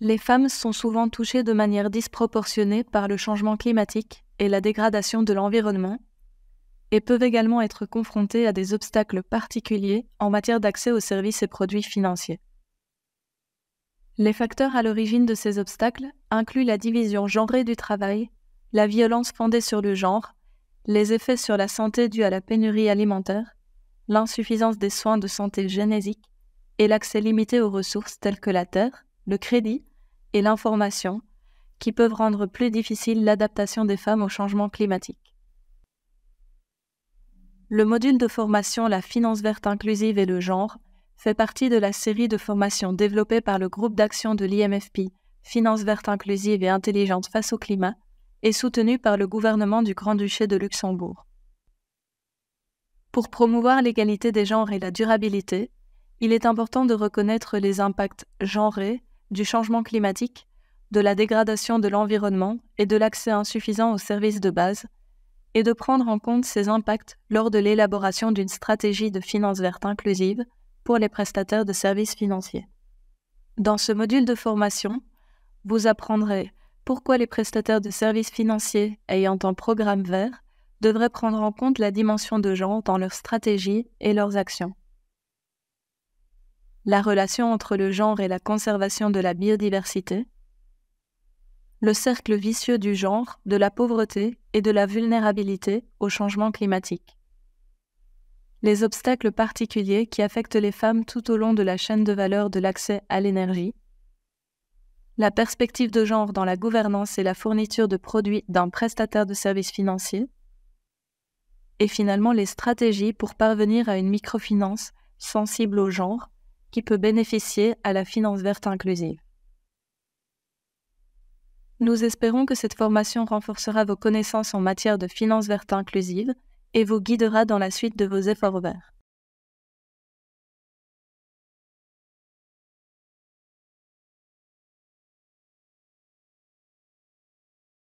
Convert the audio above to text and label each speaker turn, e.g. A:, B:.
A: Les femmes sont souvent touchées de manière disproportionnée par le changement climatique et la dégradation de l'environnement, et peuvent également être confrontées à des obstacles particuliers en matière d'accès aux services et produits financiers. Les facteurs à l'origine de ces obstacles incluent la division genrée du travail, la violence fondée sur le genre, les effets sur la santé dus à la pénurie alimentaire, l'insuffisance des soins de santé génésiques et l'accès limité aux ressources telles que la terre, le crédit et l'information qui peuvent rendre plus difficile l'adaptation des femmes au changement climatique. Le module de formation La finance verte inclusive et le genre fait partie de la série de formations développées par le groupe d'action de l'IMFP, Finance verte inclusive et intelligente face au climat, et soutenue par le gouvernement du Grand-Duché de Luxembourg. Pour promouvoir l'égalité des genres et la durabilité, il est important de reconnaître les impacts genrés du changement climatique, de la dégradation de l'environnement et de l'accès insuffisant aux services de base, et de prendre en compte ces impacts lors de l'élaboration d'une stratégie de finance verte inclusive pour les prestataires de services financiers. Dans ce module de formation, vous apprendrez pourquoi les prestataires de services financiers ayant un programme vert devraient prendre en compte la dimension de genre dans leur stratégie et leurs actions la relation entre le genre et la conservation de la biodiversité, le cercle vicieux du genre, de la pauvreté et de la vulnérabilité au changement climatique. Les obstacles particuliers qui affectent les femmes tout au long de la chaîne de valeur de l'accès à l'énergie. La perspective de genre dans la gouvernance et la fourniture de produits d'un prestataire de services financiers. Et finalement les stratégies pour parvenir à une microfinance sensible au genre qui peut bénéficier à la finance verte inclusive. Nous espérons que cette formation renforcera vos connaissances en matière de finance verte inclusive et vous guidera dans la suite de vos efforts verts.